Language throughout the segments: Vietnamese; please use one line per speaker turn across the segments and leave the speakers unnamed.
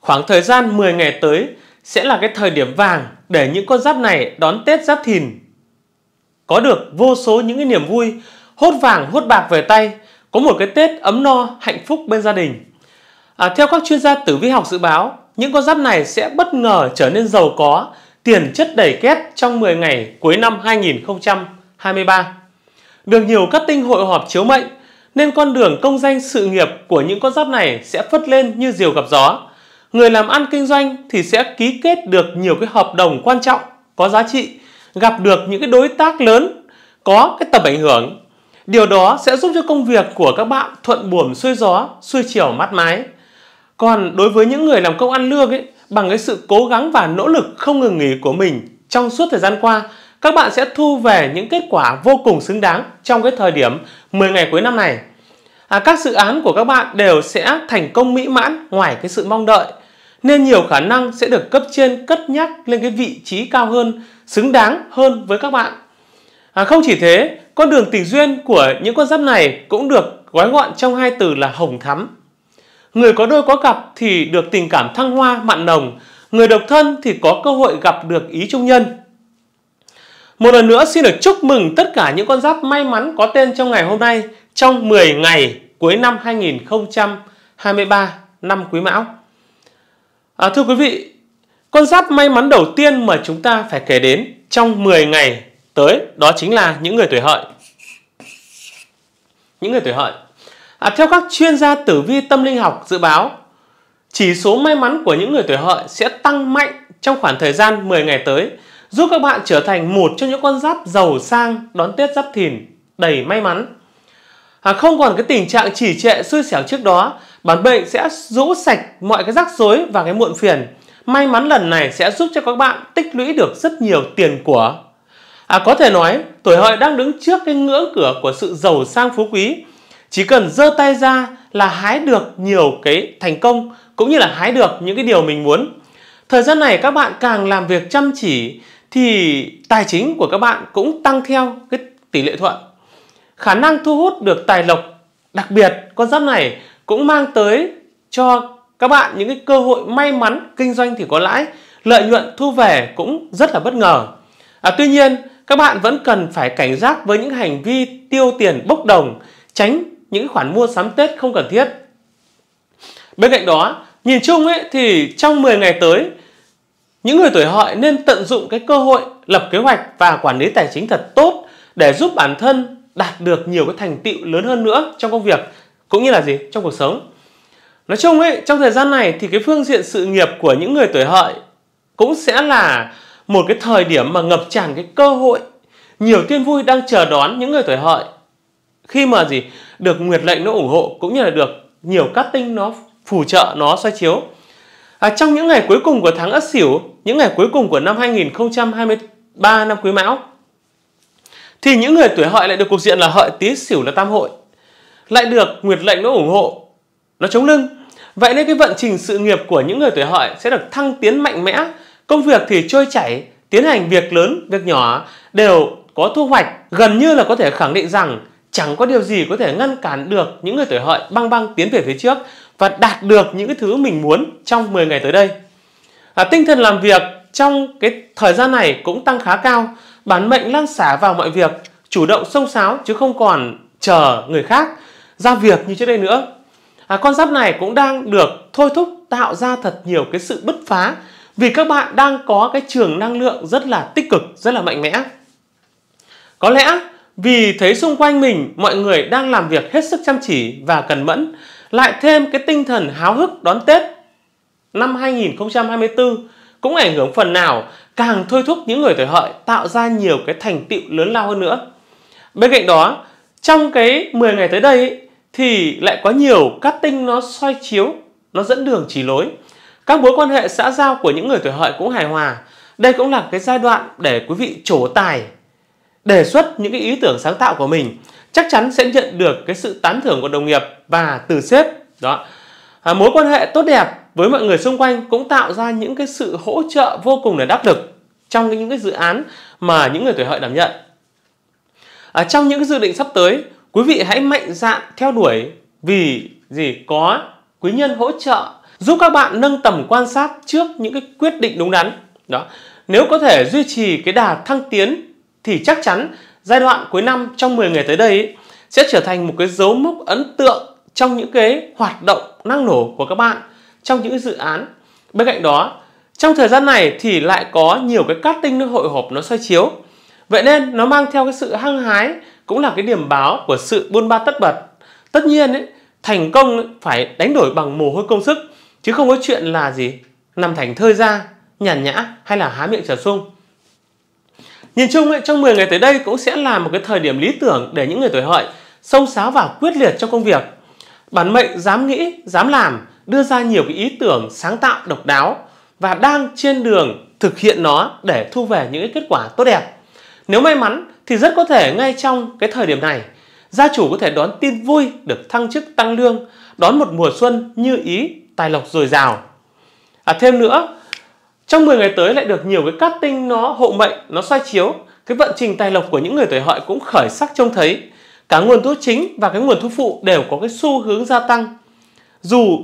Khoảng thời gian 10 ngày tới sẽ là cái thời điểm vàng để những con giáp này đón Tết Giáp Thìn. Có được vô số những cái niềm vui, hốt vàng hốt bạc về tay, có một cái Tết ấm no, hạnh phúc bên gia đình. À, theo các chuyên gia tử vi học dự báo, những con giáp này sẽ bất ngờ trở nên giàu có, tiền chất đầy két trong 10 ngày cuối năm 2023. Được nhiều các tinh hội họp chiếu mệnh, nên con đường công danh sự nghiệp của những con giáp này sẽ phất lên như diều gặp gió người làm ăn kinh doanh thì sẽ ký kết được nhiều cái hợp đồng quan trọng có giá trị gặp được những cái đối tác lớn có cái tầm ảnh hưởng điều đó sẽ giúp cho công việc của các bạn thuận buồm xuôi gió xuôi chiều mát mái còn đối với những người làm công ăn lương ấy bằng cái sự cố gắng và nỗ lực không ngừng nghỉ của mình trong suốt thời gian qua các bạn sẽ thu về những kết quả vô cùng xứng đáng trong cái thời điểm 10 ngày cuối năm này à, các dự án của các bạn đều sẽ thành công mỹ mãn ngoài cái sự mong đợi nên nhiều khả năng sẽ được cấp trên cất nhắc lên cái vị trí cao hơn, xứng đáng hơn với các bạn. À, không chỉ thế, con đường tình duyên của những con giáp này cũng được gói gọn trong hai từ là hồng thắm. Người có đôi có cặp thì được tình cảm thăng hoa mặn nồng, người độc thân thì có cơ hội gặp được ý trung nhân. Một lần nữa xin được chúc mừng tất cả những con giáp may mắn có tên trong ngày hôm nay trong 10 ngày cuối năm 2023 năm Quý Mão. À, thưa quý vị, con giáp may mắn đầu tiên mà chúng ta phải kể đến trong 10 ngày tới đó chính là những người tuổi hợi. Những người tuổi hợi. À, theo các chuyên gia tử vi tâm linh học dự báo, chỉ số may mắn của những người tuổi hợi sẽ tăng mạnh trong khoảng thời gian 10 ngày tới, giúp các bạn trở thành một trong những con giáp giàu sang đón Tết Giáp Thìn đầy may mắn. À, không còn cái tình trạng chỉ trệ xui xẻo trước đó Bản mệnh sẽ rũ sạch mọi cái rắc rối và cái muộn phiền. May mắn lần này sẽ giúp cho các bạn tích lũy được rất nhiều tiền của. À, có thể nói, tuổi hợi đang đứng trước cái ngưỡng cửa của sự giàu sang phú quý. Chỉ cần giơ tay ra là hái được nhiều cái thành công cũng như là hái được những cái điều mình muốn. Thời gian này các bạn càng làm việc chăm chỉ thì tài chính của các bạn cũng tăng theo cái tỷ lệ thuận. Khả năng thu hút được tài lộc đặc biệt con giáp này cũng mang tới cho các bạn những cái cơ hội may mắn kinh doanh thì có lãi lợi nhuận thu về cũng rất là bất ngờ à, tuy nhiên các bạn vẫn cần phải cảnh giác với những hành vi tiêu tiền bốc đồng tránh những khoản mua sắm tết không cần thiết bên cạnh đó nhìn chung ấy thì trong 10 ngày tới những người tuổi hợi nên tận dụng cái cơ hội lập kế hoạch và quản lý tài chính thật tốt để giúp bản thân đạt được nhiều cái thành tựu lớn hơn nữa trong công việc cũng như là gì trong cuộc sống nói chung ấy trong thời gian này thì cái phương diện sự nghiệp của những người tuổi hợi cũng sẽ là một cái thời điểm mà ngập tràn cái cơ hội nhiều tin vui đang chờ đón những người tuổi hợi khi mà gì được nguyệt lệnh nó ủng hộ cũng như là được nhiều cát tinh nó phù trợ nó soi chiếu à, trong những ngày cuối cùng của tháng ất sửu những ngày cuối cùng của năm 2023 năm quý mão thì những người tuổi hợi lại được cục diện là hợi tý sửu là tam hội lại được Nguyệt Lệnh nó ủng hộ, nó chống lưng. Vậy nên cái vận trình sự nghiệp của những người tuổi hợi sẽ được thăng tiến mạnh mẽ, công việc thì trôi chảy, tiến hành việc lớn, việc nhỏ đều có thu hoạch, gần như là có thể khẳng định rằng chẳng có điều gì có thể ngăn cản được những người tuổi hợi băng băng tiến về phía trước và đạt được những cái thứ mình muốn trong 10 ngày tới đây. À, tinh thần làm việc trong cái thời gian này cũng tăng khá cao, bản mệnh lan xả vào mọi việc, chủ động xông xáo chứ không còn chờ người khác ra việc như trước đây nữa à, con giáp này cũng đang được thôi thúc tạo ra thật nhiều cái sự bứt phá vì các bạn đang có cái trường năng lượng rất là tích cực rất là mạnh mẽ có lẽ vì thấy xung quanh mình mọi người đang làm việc hết sức chăm chỉ và cần mẫn lại thêm cái tinh thần háo hức đón Tết năm 2024 cũng ảnh hưởng phần nào càng thôi thúc những người tuổi hợi tạo ra nhiều cái thành tựu lớn lao hơn nữa. Bên cạnh đó, trong cái 10 ngày tới đây thì lại có nhiều các tinh nó xoay chiếu, nó dẫn đường chỉ lối. Các mối quan hệ xã giao của những người tuổi hợi cũng hài hòa. Đây cũng là cái giai đoạn để quý vị trổ tài, đề xuất những cái ý tưởng sáng tạo của mình. Chắc chắn sẽ nhận được cái sự tán thưởng của đồng nghiệp và từ sếp. Đó. À, mối quan hệ tốt đẹp với mọi người xung quanh cũng tạo ra những cái sự hỗ trợ vô cùng là đắc lực trong những cái dự án mà những người tuổi hợi đảm nhận. À, trong những cái dự định sắp tới, Quý vị hãy mạnh dạn theo đuổi vì gì có quý nhân hỗ trợ giúp các bạn nâng tầm quan sát trước những cái quyết định đúng đắn. Đó. Nếu có thể duy trì cái đà thăng tiến thì chắc chắn giai đoạn cuối năm trong 10 ngày tới đây ấy, sẽ trở thành một cái dấu mốc ấn tượng trong những cái hoạt động năng nổ của các bạn trong những dự án. Bên cạnh đó, trong thời gian này thì lại có nhiều cái cát tinh nó hội họp nó soi chiếu. Vậy nên nó mang theo cái sự hăng hái cũng là cái điểm báo của sự buôn ba tất bật tất nhiên ấy, thành công phải đánh đổi bằng mồ hôi công sức chứ không có chuyện là gì nằm thành thơi ra nhàn nhã hay là há miệng trở sung nhìn chung ấy, trong 10 ngày tới đây cũng sẽ là một cái thời điểm lý tưởng để những người tuổi hợi sâu sáo và quyết liệt trong công việc bản mệnh dám nghĩ dám làm đưa ra nhiều cái ý tưởng sáng tạo độc đáo và đang trên đường thực hiện nó để thu về những cái kết quả tốt đẹp nếu may mắn thì rất có thể ngay trong cái thời điểm này gia chủ có thể đón tin vui được thăng chức tăng lương đón một mùa xuân như ý tài lộc dồi dào à, thêm nữa trong 10 ngày tới lại được nhiều cái cát tinh nó hộ mệnh nó xoay chiếu cái vận trình tài lộc của những người tuổi hợi cũng khởi sắc trông thấy cả nguồn thu chính và cái nguồn thu phụ đều có cái xu hướng gia tăng dù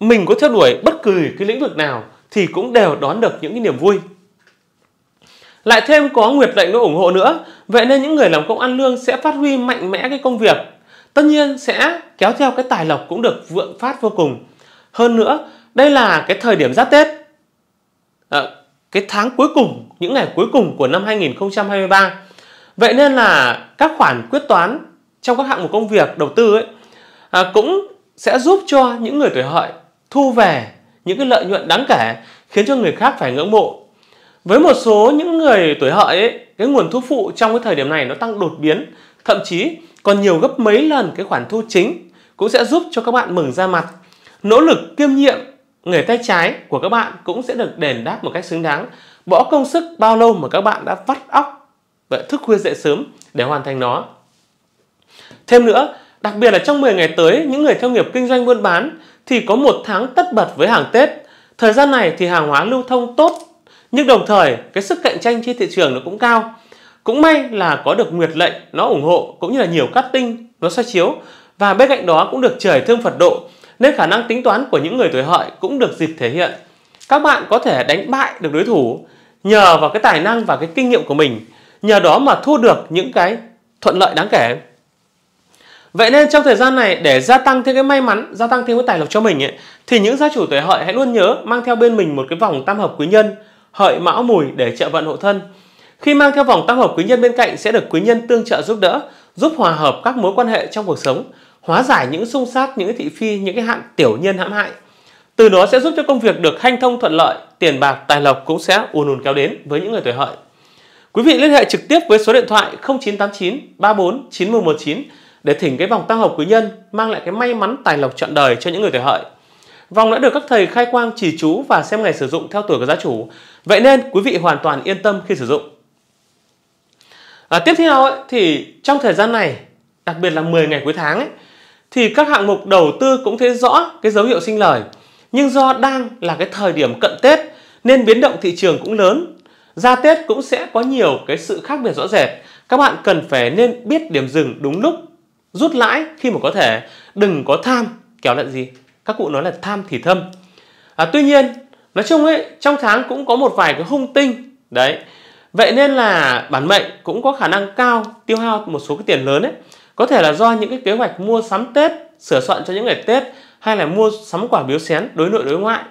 mình có theo đuổi bất cứ cái lĩnh vực nào thì cũng đều đón được những cái niềm vui lại thêm có nguyệt lệnh nó ủng hộ nữa Vậy nên những người làm công ăn lương sẽ phát huy mạnh mẽ cái công việc. Tất nhiên sẽ kéo theo cái tài lộc cũng được vượng phát vô cùng. Hơn nữa, đây là cái thời điểm giáp Tết. À, cái tháng cuối cùng, những ngày cuối cùng của năm 2023. Vậy nên là các khoản quyết toán trong các hạng mục công việc đầu tư ấy à, cũng sẽ giúp cho những người tuổi hợi thu về những cái lợi nhuận đáng kể khiến cho người khác phải ngưỡng mộ. Với một số những người tuổi hợi ấy, cái nguồn thu phụ trong cái thời điểm này nó tăng đột biến thậm chí còn nhiều gấp mấy lần cái khoản thu chính cũng sẽ giúp cho các bạn mừng ra mặt nỗ lực kiêm nhiệm nghề tay trái của các bạn cũng sẽ được đền đáp một cách xứng đáng bỏ công sức bao lâu mà các bạn đã vắt óc và thức khuya dậy sớm để hoàn thành nó thêm nữa đặc biệt là trong 10 ngày tới những người theo nghiệp kinh doanh buôn bán thì có một tháng tất bật với hàng Tết thời gian này thì hàng hóa lưu thông tốt nhưng đồng thời cái sức cạnh tranh trên thị trường nó cũng cao cũng may là có được nguyệt lệnh nó ủng hộ cũng như là nhiều cắt tinh nó soi chiếu và bên cạnh đó cũng được trời thương phật độ nên khả năng tính toán của những người tuổi hợi cũng được dịp thể hiện các bạn có thể đánh bại được đối thủ nhờ vào cái tài năng và cái kinh nghiệm của mình nhờ đó mà thu được những cái thuận lợi đáng kể Vậy nên trong thời gian này để gia tăng thêm cái may mắn, gia tăng thêm cái tài lộc cho mình ấy, thì những gia chủ tuổi hợi hãy luôn nhớ mang theo bên mình một cái vòng tam hợp quý nhân hợi mão mùi để trợ vận hộ thân. Khi mang theo vòng tam hợp quý nhân bên cạnh sẽ được quý nhân tương trợ giúp đỡ, giúp hòa hợp các mối quan hệ trong cuộc sống, hóa giải những xung sát, những thị phi, những cái hạn tiểu nhân hãm hại. Từ đó sẽ giúp cho công việc được hanh thông thuận lợi, tiền bạc, tài lộc cũng sẽ ùn ùn kéo đến với những người tuổi hợi. Quý vị liên hệ trực tiếp với số điện thoại 0989 34 9119 để thỉnh cái vòng tăng hợp quý nhân mang lại cái may mắn tài lộc trọn đời cho những người tuổi hợi. Vòng đã được các thầy khai quang chỉ chú và xem ngày sử dụng theo tuổi của gia chủ. Vậy nên quý vị hoàn toàn yên tâm khi sử dụng. À, tiếp theo ấy, thì trong thời gian này, đặc biệt là 10 ngày cuối tháng ấy, thì các hạng mục đầu tư cũng thấy rõ cái dấu hiệu sinh lời. Nhưng do đang là cái thời điểm cận Tết nên biến động thị trường cũng lớn. Ra Tết cũng sẽ có nhiều cái sự khác biệt rõ rệt. Các bạn cần phải nên biết điểm dừng đúng lúc, rút lãi khi mà có thể, đừng có tham, kéo lại gì? Các cụ nói là tham thì thâm. À, tuy nhiên nói chung ấy trong tháng cũng có một vài cái hung tinh đấy vậy nên là bản mệnh cũng có khả năng cao tiêu hao một số cái tiền lớn ấy có thể là do những cái kế hoạch mua sắm tết sửa soạn cho những ngày tết hay là mua sắm quả biếu xén đối nội đối ngoại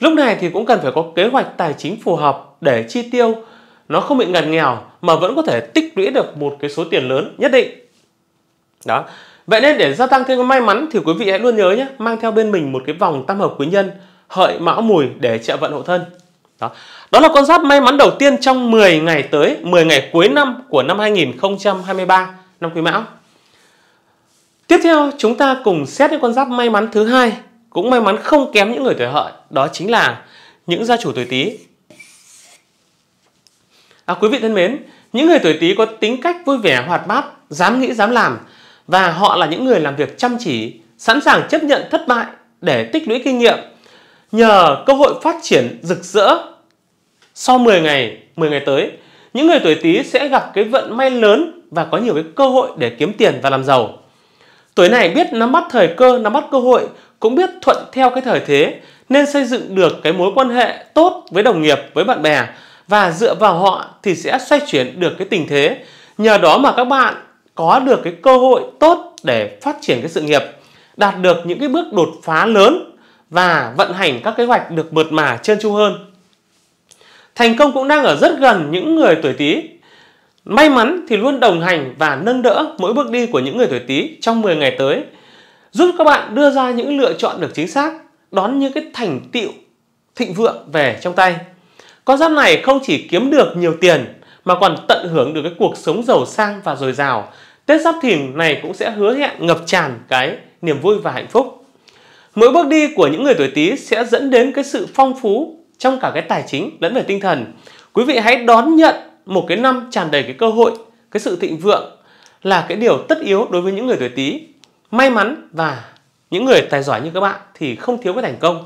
lúc này thì cũng cần phải có kế hoạch tài chính phù hợp để chi tiêu nó không bị ngặt nghèo mà vẫn có thể tích lũy được một cái số tiền lớn nhất định đó vậy nên để gia tăng thêm cái may mắn thì quý vị hãy luôn nhớ nhé mang theo bên mình một cái vòng tam hợp quý nhân hợi mão mùi để trợ vận hộ thân. Đó. Đó là con giáp may mắn đầu tiên trong 10 ngày tới, 10 ngày cuối năm của năm 2023, năm Quý Mão. Tiếp theo, chúng ta cùng xét đến con giáp may mắn thứ hai, cũng may mắn không kém những người tuổi hợi, đó chính là những gia chủ tuổi Tý. À, quý vị thân mến, những người tuổi Tý có tính cách vui vẻ, hoạt bát, dám nghĩ, dám làm và họ là những người làm việc chăm chỉ, sẵn sàng chấp nhận thất bại để tích lũy kinh nghiệm nhờ cơ hội phát triển rực rỡ. Sau 10 ngày, 10 ngày tới, những người tuổi Tý sẽ gặp cái vận may lớn và có nhiều cái cơ hội để kiếm tiền và làm giàu. Tuổi này biết nắm bắt thời cơ, nắm bắt cơ hội, cũng biết thuận theo cái thời thế nên xây dựng được cái mối quan hệ tốt với đồng nghiệp, với bạn bè và dựa vào họ thì sẽ xoay chuyển được cái tình thế. Nhờ đó mà các bạn có được cái cơ hội tốt để phát triển cái sự nghiệp, đạt được những cái bước đột phá lớn và vận hành các kế hoạch được mượt mà trơn tru hơn. Thành công cũng đang ở rất gần những người tuổi Tý. May mắn thì luôn đồng hành và nâng đỡ mỗi bước đi của những người tuổi Tý trong 10 ngày tới, giúp các bạn đưa ra những lựa chọn được chính xác, đón những cái thành tựu thịnh vượng về trong tay. Con giáp này không chỉ kiếm được nhiều tiền mà còn tận hưởng được cái cuộc sống giàu sang và dồi dào. Tết Giáp Thìn này cũng sẽ hứa hẹn ngập tràn cái niềm vui và hạnh phúc. Mỗi bước đi của những người tuổi Tý sẽ dẫn đến cái sự phong phú trong cả cái tài chính lẫn về tinh thần. Quý vị hãy đón nhận một cái năm tràn đầy cái cơ hội, cái sự thịnh vượng là cái điều tất yếu đối với những người tuổi Tý. May mắn và những người tài giỏi như các bạn thì không thiếu cái thành công.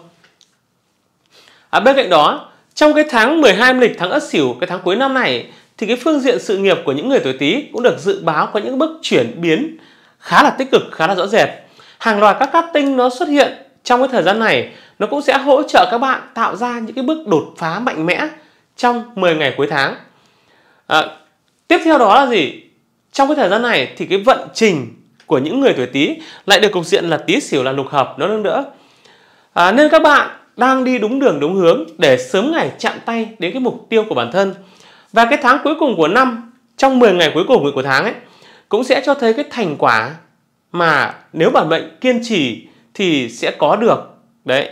À, bên cạnh đó, trong cái tháng 12 âm lịch tháng Ất Sửu, cái tháng cuối năm này thì cái phương diện sự nghiệp của những người tuổi Tý cũng được dự báo có những bước chuyển biến khá là tích cực, khá là rõ rệt hàng loạt các cát tinh nó xuất hiện trong cái thời gian này nó cũng sẽ hỗ trợ các bạn tạo ra những cái bước đột phá mạnh mẽ trong 10 ngày cuối tháng à, tiếp theo đó là gì trong cái thời gian này thì cái vận trình của những người tuổi tý lại được cục diện là tý xỉu là lục hợp nó hơn nữa à, nên các bạn đang đi đúng đường đúng hướng để sớm ngày chạm tay đến cái mục tiêu của bản thân và cái tháng cuối cùng của năm trong 10 ngày cuối cùng của tháng ấy cũng sẽ cho thấy cái thành quả mà nếu bản mệnh kiên trì thì sẽ có được đấy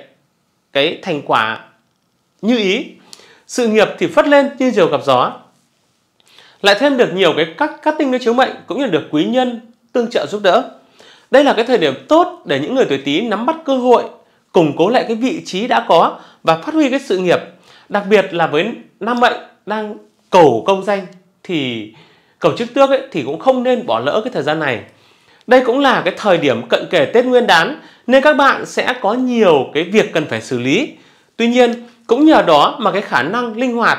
cái thành quả như ý sự nghiệp thì phất lên như diều gặp gió lại thêm được nhiều cái các các tinh cái chiếu mệnh cũng như được quý nhân tương trợ giúp đỡ đây là cái thời điểm tốt để những người tuổi tý nắm bắt cơ hội củng cố lại cái vị trí đã có và phát huy cái sự nghiệp đặc biệt là với nam mệnh đang cầu công danh thì cầu chức tước ấy, thì cũng không nên bỏ lỡ cái thời gian này đây cũng là cái thời điểm cận kề Tết Nguyên đán nên các bạn sẽ có nhiều cái việc cần phải xử lý. Tuy nhiên, cũng nhờ đó mà cái khả năng linh hoạt,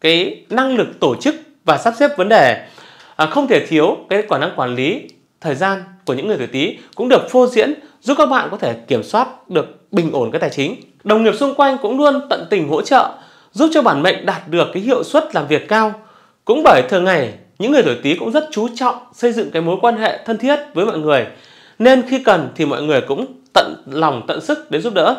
cái năng lực tổ chức và sắp xếp vấn đề à, không thể thiếu cái khả năng quản lý thời gian của những người tuổi Tý cũng được phô diễn giúp các bạn có thể kiểm soát được bình ổn cái tài chính. Đồng nghiệp xung quanh cũng luôn tận tình hỗ trợ, giúp cho bản mệnh đạt được cái hiệu suất làm việc cao. Cũng bởi thường ngày những người tuổi Tý cũng rất chú trọng xây dựng cái mối quan hệ thân thiết với mọi người. Nên khi cần thì mọi người cũng tận lòng tận sức để giúp đỡ.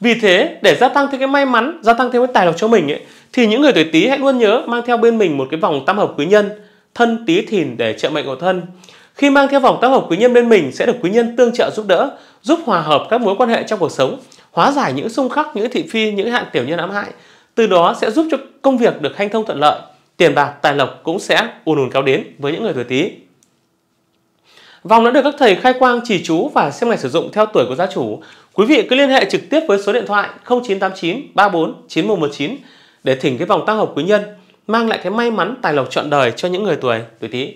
Vì thế, để gia tăng thêm cái may mắn, gia tăng thêm cái tài lộc cho mình ấy, thì những người tuổi Tý hãy luôn nhớ mang theo bên mình một cái vòng tam hợp quý nhân, thân Tý Thìn để trợ mệnh của thân. Khi mang theo vòng tam hợp quý nhân bên mình sẽ được quý nhân tương trợ giúp đỡ, giúp hòa hợp các mối quan hệ trong cuộc sống, hóa giải những xung khắc, những thị phi, những hạn tiểu nhân ám hại. Từ đó sẽ giúp cho công việc được hanh thông thuận lợi tiền bạc, tài lộc cũng sẽ ùn ùn kéo đến với những người tuổi Tý. Vòng đã được các thầy khai quang chỉ chú và xem ngày sử dụng theo tuổi của gia chủ. Quý vị cứ liên hệ trực tiếp với số điện thoại 0989 34 9119 để thỉnh cái vòng tăng hợp quý nhân mang lại cái may mắn tài lộc trọn đời cho những người tuổi tuổi Tý.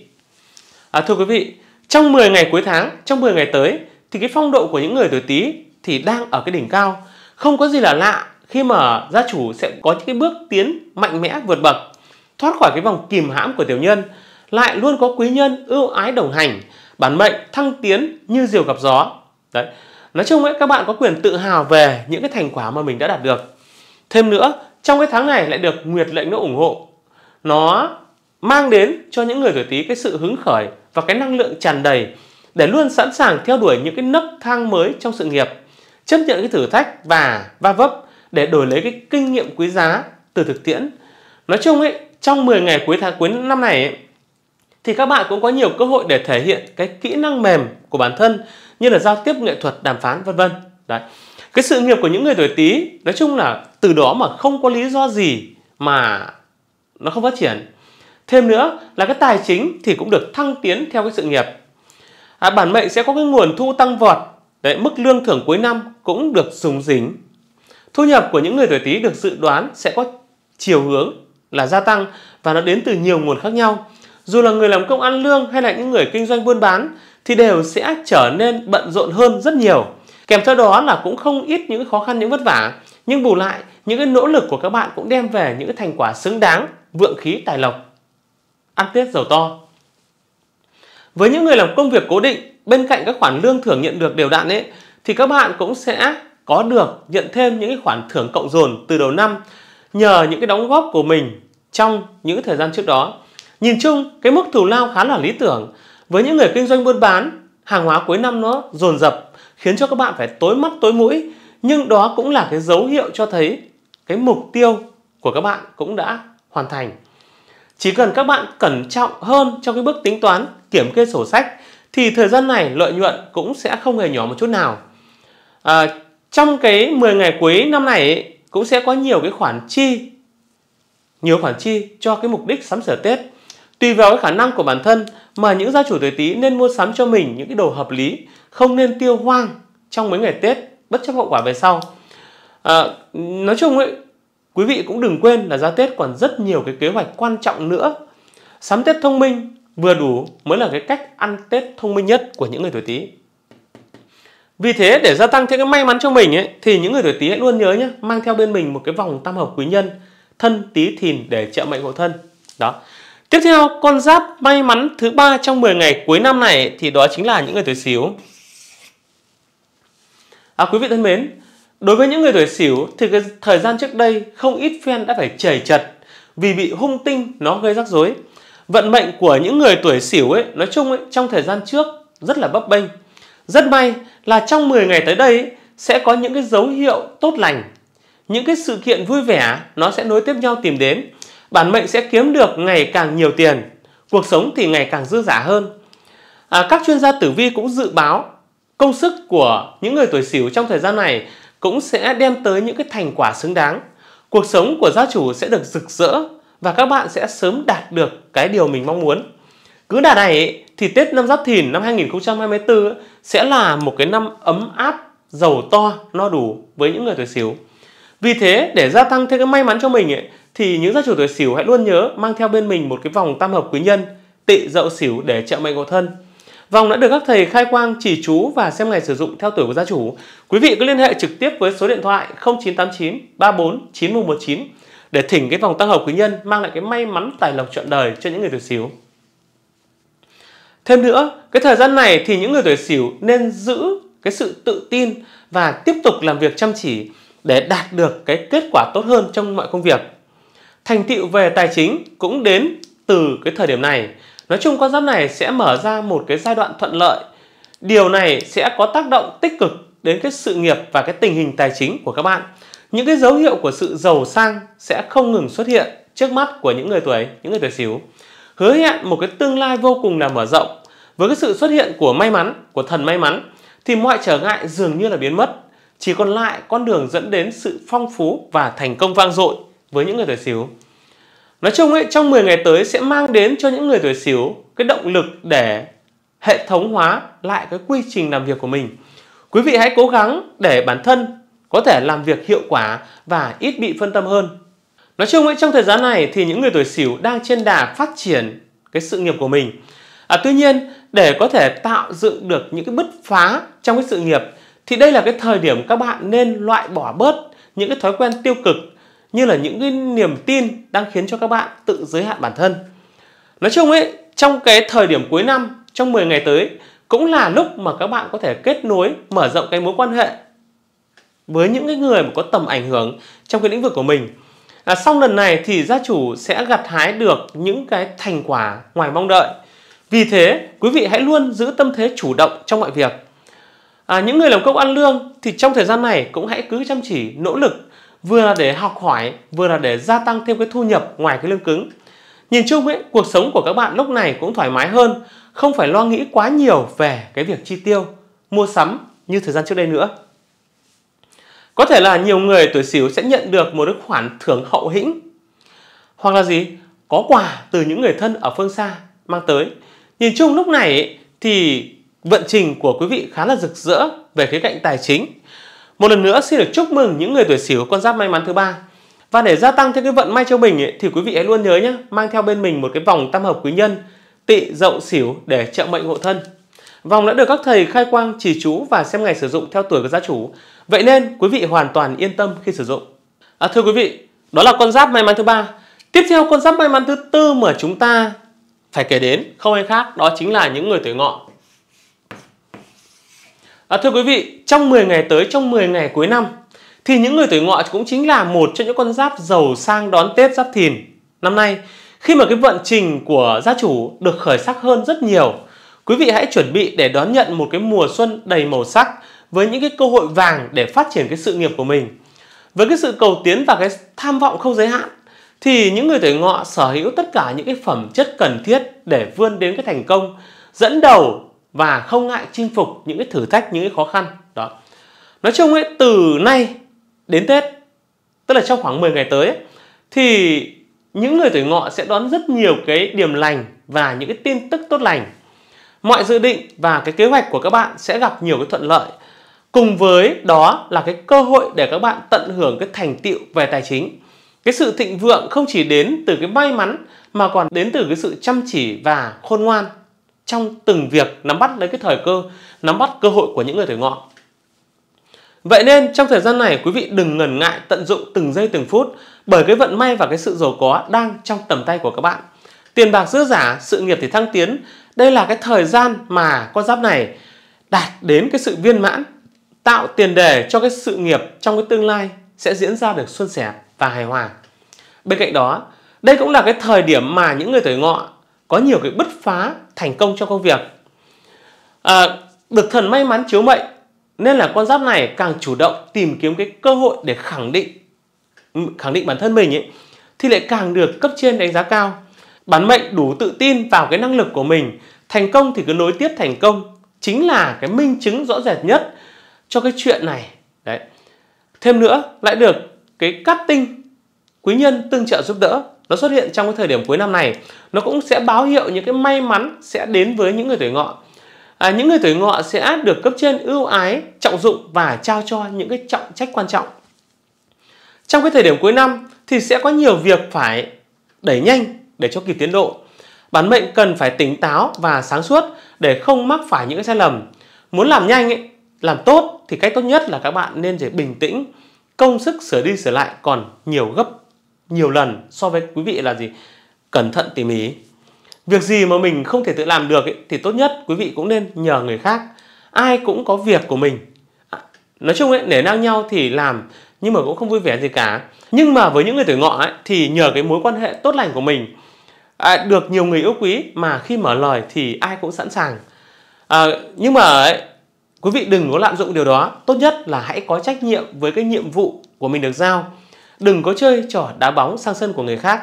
À, thưa quý vị, trong 10 ngày cuối tháng, trong 10 ngày tới thì cái phong độ của những người tuổi Tý thì đang ở cái đỉnh cao. Không có gì là lạ khi mà gia chủ sẽ có những cái bước tiến mạnh mẽ vượt bậc thoát khỏi cái vòng kìm hãm của tiểu nhân, lại luôn có quý nhân ưu ái đồng hành, bản mệnh thăng tiến như diều gặp gió. Đấy. Nói chung ấy các bạn có quyền tự hào về những cái thành quả mà mình đã đạt được. Thêm nữa, trong cái tháng này lại được Nguyệt lệnh nó ủng hộ. Nó mang đến cho những người tuổi Tý cái sự hứng khởi và cái năng lượng tràn đầy để luôn sẵn sàng theo đuổi những cái nấc thang mới trong sự nghiệp, chấp nhận cái thử thách và va vấp để đổi lấy cái kinh nghiệm quý giá từ thực tiễn. Nói chung ấy, trong 10 ngày cuối tháng cuối năm này ấy, thì các bạn cũng có nhiều cơ hội để thể hiện cái kỹ năng mềm của bản thân như là giao tiếp nghệ thuật đàm phán vân vân đấy cái sự nghiệp của những người tuổi tý nói chung là từ đó mà không có lý do gì mà nó không phát triển thêm nữa là cái tài chính thì cũng được thăng tiến theo cái sự nghiệp à, bản mệnh sẽ có cái nguồn thu tăng vọt đấy mức lương thưởng cuối năm cũng được sùng dính thu nhập của những người tuổi tý được dự đoán sẽ có chiều hướng là gia tăng và nó đến từ nhiều nguồn khác nhau. Dù là người làm công ăn lương hay là những người kinh doanh buôn bán thì đều sẽ trở nên bận rộn hơn rất nhiều. Kèm theo đó là cũng không ít những khó khăn, những vất vả. Nhưng bù lại, những cái nỗ lực của các bạn cũng đem về những cái thành quả xứng đáng, vượng khí tài lộc. Ăn Tết giàu to. Với những người làm công việc cố định, bên cạnh các khoản lương thưởng nhận được đều đặn ấy, thì các bạn cũng sẽ có được nhận thêm những khoản thưởng cộng dồn từ đầu năm nhờ những cái đóng góp của mình trong những thời gian trước đó. Nhìn chung, cái mức thù lao khá là lý tưởng. Với những người kinh doanh buôn bán, hàng hóa cuối năm nó dồn dập khiến cho các bạn phải tối mắt tối mũi, nhưng đó cũng là cái dấu hiệu cho thấy cái mục tiêu của các bạn cũng đã hoàn thành. Chỉ cần các bạn cẩn trọng hơn trong cái bước tính toán kiểm kê sổ sách thì thời gian này lợi nhuận cũng sẽ không hề nhỏ một chút nào. À, trong cái 10 ngày cuối năm này cũng sẽ có nhiều cái khoản chi nhiều khoản chi cho cái mục đích sắm sửa Tết. Tùy vào cái khả năng của bản thân mà những gia chủ tuổi Tý nên mua sắm cho mình những cái đồ hợp lý, không nên tiêu hoang trong mấy ngày Tết bất chấp hậu quả về sau. À, nói chung ấy, quý vị cũng đừng quên là ra Tết còn rất nhiều cái kế hoạch quan trọng nữa. Sắm Tết thông minh vừa đủ mới là cái cách ăn Tết thông minh nhất của những người tuổi Tý. Vì thế để gia tăng thêm cái may mắn cho mình ấy thì những người tuổi Tý hãy luôn nhớ nhé, mang theo bên mình một cái vòng tam hợp quý nhân thân Tý Thìn để trợ mệnh hộ thân. Đó. Tiếp theo, con giáp may mắn thứ ba trong 10 ngày cuối năm này thì đó chính là những người tuổi Sửu. À quý vị thân mến, đối với những người tuổi xỉu thì cái thời gian trước đây không ít fan đã phải chảy chật vì bị hung tinh nó gây rắc rối. Vận mệnh của những người tuổi xỉu ấy nói chung ấy trong thời gian trước rất là bấp bênh rất may là trong 10 ngày tới đây sẽ có những cái dấu hiệu tốt lành. Những cái sự kiện vui vẻ nó sẽ nối tiếp nhau tìm đến. Bản mệnh sẽ kiếm được ngày càng nhiều tiền, cuộc sống thì ngày càng dư giả hơn. À, các chuyên gia tử vi cũng dự báo công sức của những người tuổi sửu trong thời gian này cũng sẽ đem tới những cái thành quả xứng đáng. Cuộc sống của gia chủ sẽ được rực rỡ và các bạn sẽ sớm đạt được cái điều mình mong muốn. Cứ đà này thì Tết năm Giáp Thìn năm 2024 sẽ là một cái năm ấm áp, giàu to, no đủ với những người tuổi Sửu. Vì thế, để gia tăng thêm cái may mắn cho mình ấy, thì những gia chủ tuổi Sửu hãy luôn nhớ mang theo bên mình một cái vòng tam hợp quý nhân, tị dậu Sửu để trợ mệnh của thân. Vòng đã được các thầy khai quang chỉ chú và xem ngày sử dụng theo tuổi của gia chủ. Quý vị cứ liên hệ trực tiếp với số điện thoại 0989 34 9119 để thỉnh cái vòng tăng hợp quý nhân mang lại cái may mắn tài lộc trọn đời cho những người tuổi Sửu. Thêm nữa, cái thời gian này thì những người tuổi Sửu nên giữ cái sự tự tin và tiếp tục làm việc chăm chỉ để đạt được cái kết quả tốt hơn trong mọi công việc. Thành tựu về tài chính cũng đến từ cái thời điểm này. Nói chung con giáp này sẽ mở ra một cái giai đoạn thuận lợi. Điều này sẽ có tác động tích cực đến cái sự nghiệp và cái tình hình tài chính của các bạn. Những cái dấu hiệu của sự giàu sang sẽ không ngừng xuất hiện trước mắt của những người tuổi, những người tuổi sửu hứa hẹn một cái tương lai vô cùng là mở rộng. Với cái sự xuất hiện của may mắn, của thần may mắn, thì mọi trở ngại dường như là biến mất. Chỉ còn lại con đường dẫn đến sự phong phú và thành công vang dội với những người tuổi xíu Nói chung ấy, trong 10 ngày tới sẽ mang đến cho những người tuổi xíu cái động lực để hệ thống hóa lại cái quy trình làm việc của mình. Quý vị hãy cố gắng để bản thân có thể làm việc hiệu quả và ít bị phân tâm hơn Nói chung ấy, trong thời gian này thì những người tuổi Sửu đang trên đà phát triển cái sự nghiệp của mình. À, tuy nhiên để có thể tạo dựng được những cái bứt phá trong cái sự nghiệp thì đây là cái thời điểm các bạn nên loại bỏ bớt những cái thói quen tiêu cực như là những cái niềm tin đang khiến cho các bạn tự giới hạn bản thân. Nói chung ấy, trong cái thời điểm cuối năm, trong 10 ngày tới cũng là lúc mà các bạn có thể kết nối, mở rộng cái mối quan hệ với những cái người mà có tầm ảnh hưởng trong cái lĩnh vực của mình à, sau lần này thì gia chủ sẽ gặt hái được những cái thành quả ngoài mong đợi vì thế quý vị hãy luôn giữ tâm thế chủ động trong mọi việc à, những người làm công ăn lương thì trong thời gian này cũng hãy cứ chăm chỉ nỗ lực vừa là để học hỏi vừa là để gia tăng thêm cái thu nhập ngoài cái lương cứng nhìn chung ấy cuộc sống của các bạn lúc này cũng thoải mái hơn không phải lo nghĩ quá nhiều về cái việc chi tiêu mua sắm như thời gian trước đây nữa có thể là nhiều người tuổi Sửu sẽ nhận được một khoản thưởng hậu hĩnh hoặc là gì? Có quà từ những người thân ở phương xa mang tới. Nhìn chung lúc này thì vận trình của quý vị khá là rực rỡ về khía cạnh tài chính. Một lần nữa xin được chúc mừng những người tuổi Sửu con giáp may mắn thứ ba. Và để gia tăng thêm cái vận may cho mình ấy, thì quý vị hãy luôn nhớ nhé, mang theo bên mình một cái vòng tam hợp quý nhân, tị dậu xỉu để trợ mệnh hộ thân. Vòng đã được các thầy khai quang, chỉ chú và xem ngày sử dụng theo tuổi của gia chủ. Vậy nên quý vị hoàn toàn yên tâm khi sử dụng. À, thưa quý vị, đó là con giáp may mắn thứ ba. Tiếp theo con giáp may mắn thứ tư mà chúng ta phải kể đến không ai khác đó chính là những người tuổi ngọ. À, thưa quý vị, trong 10 ngày tới, trong 10 ngày cuối năm thì những người tuổi ngọ cũng chính là một trong những con giáp giàu sang đón Tết giáp thìn năm nay. Khi mà cái vận trình của gia chủ được khởi sắc hơn rất nhiều, quý vị hãy chuẩn bị để đón nhận một cái mùa xuân đầy màu sắc, với những cái cơ hội vàng để phát triển cái sự nghiệp của mình với cái sự cầu tiến và cái tham vọng không giới hạn thì những người tuổi ngọ sở hữu tất cả những cái phẩm chất cần thiết để vươn đến cái thành công dẫn đầu và không ngại chinh phục những cái thử thách những cái khó khăn đó nói chung ấy từ nay đến tết tức là trong khoảng 10 ngày tới ấy, thì những người tuổi ngọ sẽ đón rất nhiều cái điểm lành và những cái tin tức tốt lành mọi dự định và cái kế hoạch của các bạn sẽ gặp nhiều cái thuận lợi Cùng với đó là cái cơ hội để các bạn tận hưởng cái thành tựu về tài chính. Cái sự thịnh vượng không chỉ đến từ cái may mắn mà còn đến từ cái sự chăm chỉ và khôn ngoan trong từng việc nắm bắt lấy cái thời cơ, nắm bắt cơ hội của những người tuổi ngọ. Vậy nên trong thời gian này quý vị đừng ngần ngại tận dụng từng giây từng phút bởi cái vận may và cái sự giàu có đang trong tầm tay của các bạn. Tiền bạc dư giả, sự nghiệp thì thăng tiến, đây là cái thời gian mà con giáp này đạt đến cái sự viên mãn tạo tiền đề cho cái sự nghiệp trong cái tương lai sẽ diễn ra được suôn sẻ và hài hòa. Bên cạnh đó, đây cũng là cái thời điểm mà những người tuổi ngọ có nhiều cái bứt phá thành công trong công việc. À, được thần may mắn chiếu mệnh nên là con giáp này càng chủ động tìm kiếm cái cơ hội để khẳng định khẳng định bản thân mình ấy thì lại càng được cấp trên đánh giá cao. Bản mệnh đủ tự tin vào cái năng lực của mình, thành công thì cứ nối tiếp thành công chính là cái minh chứng rõ rệt nhất cho cái chuyện này đấy thêm nữa lại được cái cắt tinh quý nhân tương trợ giúp đỡ nó xuất hiện trong cái thời điểm cuối năm này nó cũng sẽ báo hiệu những cái may mắn sẽ đến với những người tuổi ngọ à, những người tuổi ngọ sẽ được cấp trên ưu ái trọng dụng và trao cho những cái trọng trách quan trọng trong cái thời điểm cuối năm thì sẽ có nhiều việc phải đẩy nhanh để cho kịp tiến độ bản mệnh cần phải tỉnh táo và sáng suốt để không mắc phải những cái sai lầm muốn làm nhanh ấy, làm tốt thì cách tốt nhất là các bạn nên để bình tĩnh công sức sửa đi sửa lại còn nhiều gấp nhiều lần so với quý vị là gì cẩn thận tỉ mỉ việc gì mà mình không thể tự làm được ấy, thì tốt nhất quý vị cũng nên nhờ người khác ai cũng có việc của mình à, nói chung ấy nể nang nhau thì làm nhưng mà cũng không vui vẻ gì cả nhưng mà với những người tuổi ngọ ấy, thì nhờ cái mối quan hệ tốt lành của mình à, được nhiều người yêu quý mà khi mở lời thì ai cũng sẵn sàng à, nhưng mà ấy, Quý vị đừng có lạm dụng điều đó, tốt nhất là hãy có trách nhiệm với cái nhiệm vụ của mình được giao. Đừng có chơi trò đá bóng sang sân của người khác.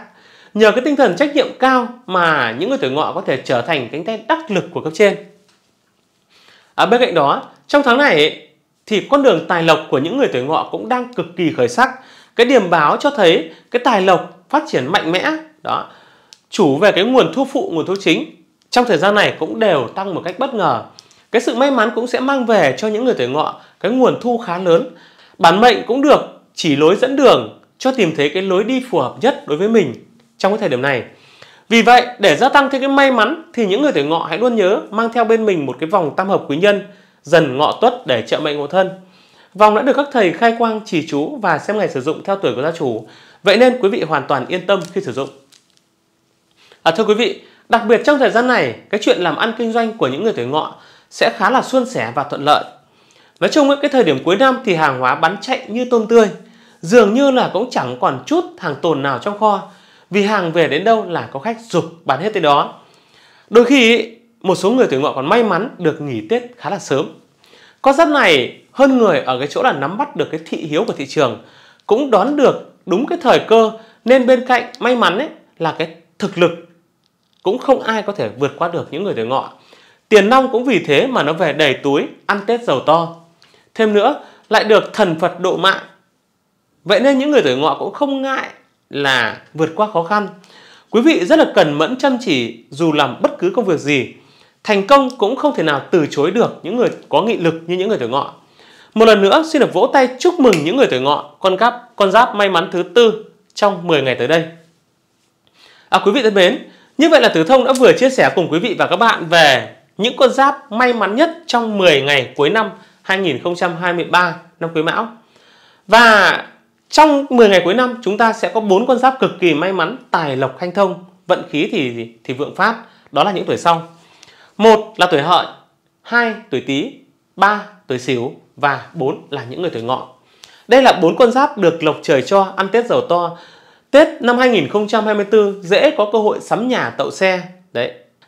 Nhờ cái tinh thần trách nhiệm cao mà những người tuổi ngọ có thể trở thành cánh tay đắc lực của cấp trên. À, bên cạnh đó, trong tháng này thì con đường tài lộc của những người tuổi ngọ cũng đang cực kỳ khởi sắc. Cái điểm báo cho thấy cái tài lộc phát triển mạnh mẽ. Đó. Chủ về cái nguồn thu phụ, nguồn thu chính trong thời gian này cũng đều tăng một cách bất ngờ. Cái sự may mắn cũng sẽ mang về cho những người tuổi ngọ cái nguồn thu khá lớn. Bản mệnh cũng được chỉ lối dẫn đường cho tìm thấy cái lối đi phù hợp nhất đối với mình trong cái thời điểm này. Vì vậy, để gia tăng thêm cái may mắn thì những người tuổi ngọ hãy luôn nhớ mang theo bên mình một cái vòng tam hợp quý nhân dần ngọ tuất để trợ mệnh ngộ thân. Vòng đã được các thầy khai quang chỉ chú và xem ngày sử dụng theo tuổi của gia chủ. Vậy nên quý vị hoàn toàn yên tâm khi sử dụng. À, thưa quý vị, đặc biệt trong thời gian này, cái chuyện làm ăn kinh doanh của những người tuổi ngọ sẽ khá là suôn sẻ và thuận lợi. Nói chung những cái thời điểm cuối năm thì hàng hóa bán chạy như tôm tươi, dường như là cũng chẳng còn chút hàng tồn nào trong kho, vì hàng về đến đâu là có khách dục bán hết tới đó. Đôi khi một số người tuổi ngọ còn may mắn được nghỉ Tết khá là sớm. Con giáp này hơn người ở cái chỗ là nắm bắt được cái thị hiếu của thị trường, cũng đón được đúng cái thời cơ nên bên cạnh may mắn ấy là cái thực lực cũng không ai có thể vượt qua được những người tuổi ngọ. Tiền nong cũng vì thế mà nó về đầy túi, ăn Tết giàu to. Thêm nữa, lại được thần Phật độ mạng. Vậy nên những người tuổi ngọ cũng không ngại là vượt qua khó khăn. Quý vị rất là cần mẫn chăm chỉ dù làm bất cứ công việc gì. Thành công cũng không thể nào từ chối được những người có nghị lực như những người tuổi ngọ. Một lần nữa xin được vỗ tay chúc mừng những người tuổi ngọ con giáp con giáp may mắn thứ tư trong 10 ngày tới đây. À quý vị thân mến, như vậy là Tử Thông đã vừa chia sẻ cùng quý vị và các bạn về những con giáp may mắn nhất trong 10 ngày cuối năm 2023 năm Quý Mão. Và trong 10 ngày cuối năm chúng ta sẽ có bốn con giáp cực kỳ may mắn, tài lộc hanh thông, vận khí thì thì vượng phát, đó là những tuổi sau. Một là tuổi Hợi, hai tuổi Tý, ba tuổi Sửu và bốn là những người tuổi Ngọ. Đây là bốn con giáp được lộc trời cho ăn Tết giàu to. Tết năm 2024 dễ có cơ hội sắm nhà tậu xe. Đấy,